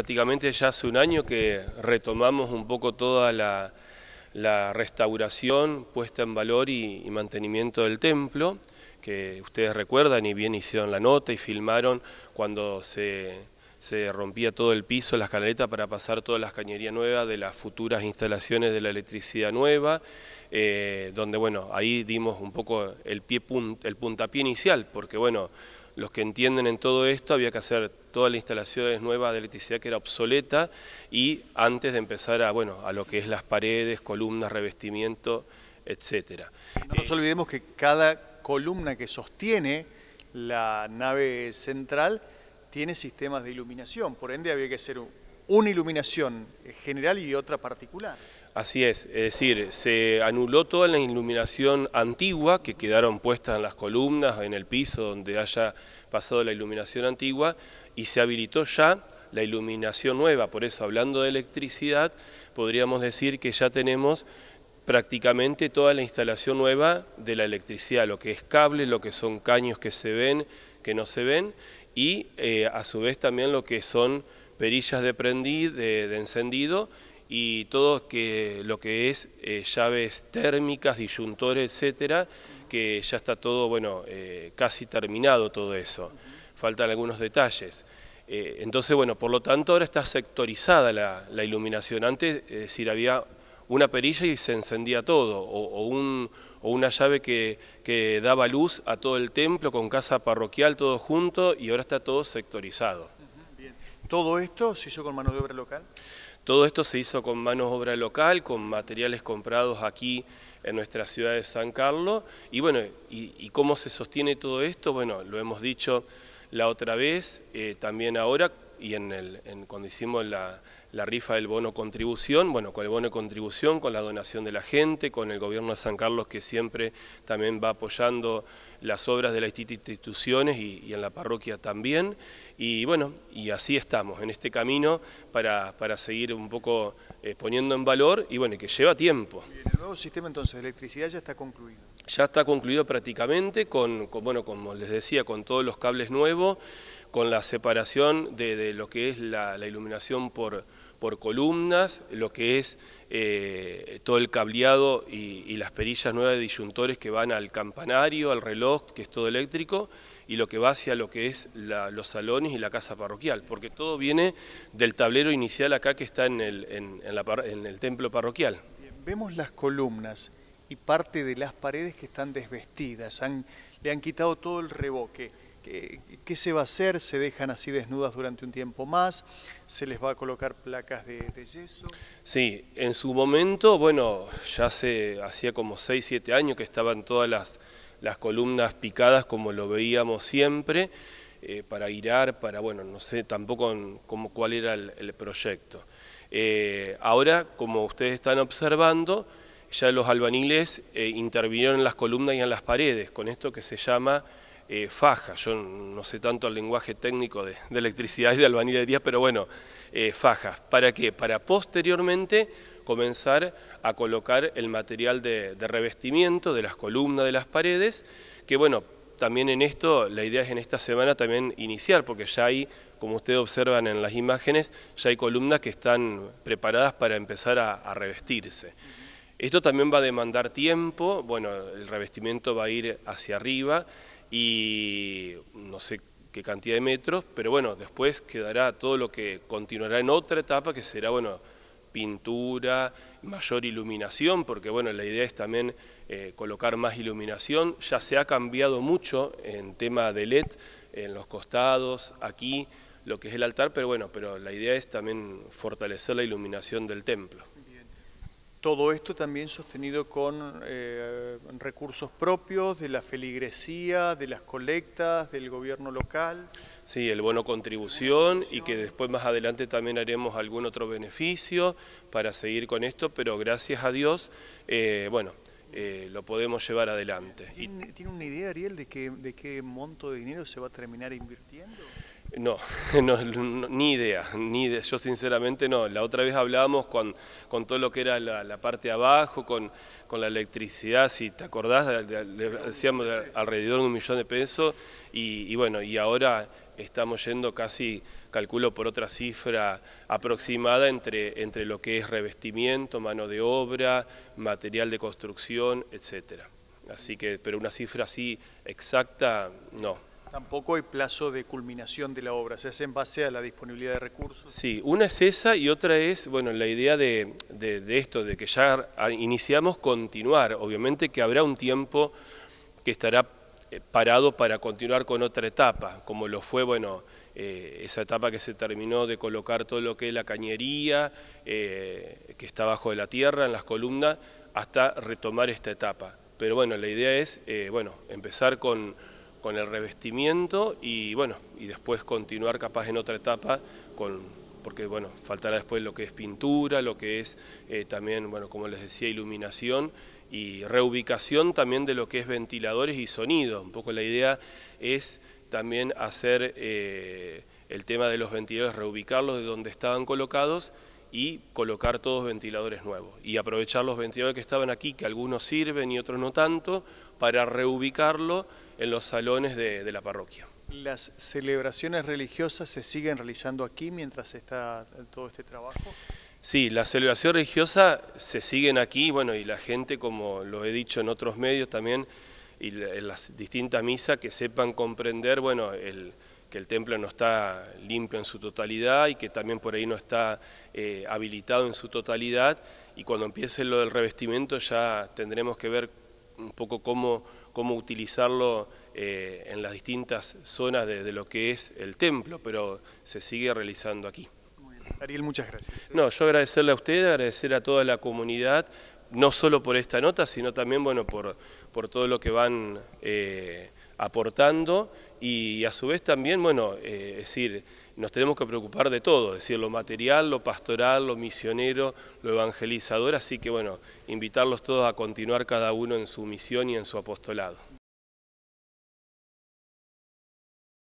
Prácticamente ya hace un año que retomamos un poco toda la, restauración, puesta en valor y, mantenimiento del templo, que ustedes recuerdan y bien hicieron la nota y filmaron cuando se, rompía todo el piso, las canaletas para pasar todas las cañerías nuevas de las futuras instalaciones de la electricidad nueva, eh, donde bueno, ahí dimos un poco el, pie, el puntapié inicial, porque bueno, los que entienden en todo esto, había que hacer todas las instalaciones nuevas de electricidad que era obsoleta y antes de empezar a, bueno, a lo que es las paredes, columnas, revestimiento, etcétera. No nos olvidemos que cada columna que sostiene la nave central tiene sistemas de iluminación, por ende había que hacer una iluminación general y otra particular. Así es, es decir, se anuló toda la iluminación antigua que quedaron puestas en las columnas, en el piso donde haya pasado la iluminación antigua y se habilitó ya la iluminación nueva. Por eso, hablando de electricidad, podríamos decir que ya tenemos prácticamente toda la instalación nueva de la electricidad, lo que es cable, lo que son caños que se ven, que no se ven, y eh, a su vez también lo que son perillas de de encendido, y todo que, lo que es eh, llaves térmicas, disyuntores, etcétera, que ya está todo, bueno, eh, casi terminado todo eso. Faltan algunos detalles. Eh, entonces, bueno, por lo tanto ahora está sectorizada la, iluminación. Antes, es decir, había una perilla y se encendía todo, o, un, o una llave que, que daba luz a todo el templo con casa parroquial, todo junto, y ahora está todo sectorizado. Bien. ¿Todo esto se hizo con mano de obra local? Todo esto se hizo con manos obra local, con materiales comprados aquí en nuestra ciudad de San Carlos. Y bueno, y, cómo se sostiene todo esto? Bueno, lo hemos dicho la otra vez, eh, también ahora y en el, en, cuando hicimos la, la rifa del bono contribución, bueno, con el bono contribución, con la donación de la gente, con el gobierno de San Carlos que siempre también va apoyando las obras de las instituciones y, en la parroquia también. Y bueno, y así estamos, en este camino para, seguir un poco eh, poniendo en valor y bueno, que lleva tiempo. el nuevo sistema entonces de electricidad ya está concluido. Ya está concluido prácticamente con bueno, como les decía, con todos los cables nuevos con la separación de, lo que es la, iluminación por, por columnas, lo que es eh, todo el cableado y, las perillas nuevas de disyuntores que van al campanario, al reloj, que es todo eléctrico, y lo que va hacia lo que es los salones y la casa parroquial, porque todo viene del tablero inicial acá que está en el, el templo parroquial. vemos las columnas y parte de las paredes que están desvestidas, le han quitado todo el reboque. ¿Qué, se va a hacer? ¿Se dejan así desnudas durante un tiempo más? ¿Se les va a colocar placas de, yeso? Sí, en su momento, bueno, ya hace, hacía como 6, 7 años que estaban todas las, columnas picadas como lo veíamos siempre, eh, para girar, para, bueno, no sé tampoco cuál era el, proyecto. Eh, ahora, como ustedes están observando, ya los albaniles eh, intervinieron en las columnas y en las paredes, con esto que se llama eh, fajas, yo no sé tanto el lenguaje técnico de, electricidad y de albañilería, pero bueno, eh, fajas. ¿Para qué? Para posteriormente comenzar a colocar el material de, revestimiento de las columnas de las paredes, que bueno, también en esto, la idea es en esta semana también iniciar, porque ya hay, como ustedes observan en las imágenes, ya hay columnas que están preparadas para empezar a, revestirse. Esto también va a demandar tiempo, bueno, el revestimiento va a ir hacia arriba, y no sé qué cantidad de metros, pero bueno, después quedará todo lo que continuará en otra etapa que será, bueno, pintura, mayor iluminación, porque bueno, la idea es también eh, colocar más iluminación. Ya se ha cambiado mucho en tema de LED, en los costados, aquí, lo que es el altar, pero bueno, pero la idea es también fortalecer la iluminación del templo. Todo esto también sostenido con eh, recursos propios de la feligresía, de las colectas, del gobierno local. Sí, el bono contribución y que después más adelante también haremos algún otro beneficio para seguir con esto, pero gracias a Dios, eh, bueno, eh, lo podemos llevar adelante. ¿Tiene, ¿Tiene, una idea, Ariel, de de qué monto de dinero se va a terminar invirtiendo? No, no, ni idea, ni Yo sinceramente no. La otra vez hablábamos con, todo lo que era la, parte de abajo, con, la electricidad, si te acordás, decíamos alrededor de un millón de pesos. Y, bueno, y ahora estamos yendo casi, calculo por otra cifra aproximada entre, entre lo que es revestimiento, mano de obra, material de construcción, etcétera. Así que, pero una cifra así exacta, no. Tampoco hay plazo de culminación de la obra, se hace en base a la disponibilidad de recursos. Sí, una es esa y otra es, bueno, la idea de, esto, de que ya iniciamos continuar. Obviamente que habrá un tiempo que estará eh, parado para continuar con otra etapa, como lo fue, bueno, eh, esa etapa que se terminó de colocar todo lo que es la cañería, eh, que está bajo de la tierra, en las columnas, hasta retomar esta etapa. Pero bueno, la idea es, bueno, empezar con con el revestimiento y bueno, y después continuar capaz en otra etapa con, porque bueno, faltará después lo que es pintura, lo que es eh, también, bueno, como les decía, iluminación y reubicación también de lo que es ventiladores y sonido. Un poco la idea es también hacer eh, el tema de los ventiladores, reubicarlos de donde estaban colocados y colocar todos ventiladores nuevos y aprovechar los ventiladores que estaban aquí, que algunos sirven y otros no tanto, para reubicarlo en los salones de, la parroquia. ¿Las celebraciones religiosas se siguen realizando aquí mientras está todo este trabajo? Sí, las celebraciones religiosas se siguen aquí, bueno, y la gente, como lo he dicho en otros medios también, y en las distintas misas, que sepan comprender, bueno, el que el templo no está limpio en su totalidad y que también por ahí no está eh, habilitado en su totalidad. Y cuando empiece lo del revestimiento ya tendremos que ver un poco cómo, utilizarlo eh, en las distintas zonas de, lo que es el templo, pero se sigue realizando aquí. Ariel, muchas gracias. No, yo agradecerle a usted, agradecer a toda la comunidad, no solo por esta nota, sino también bueno, por, por todo lo que van eh, aportando y a su vez también, bueno, eh, es decir, nos tenemos que preocupar de todo, es decir, lo material, lo pastoral, lo misionero, lo evangelizador, así que bueno, invitarlos todos a continuar cada uno en su misión y en su apostolado.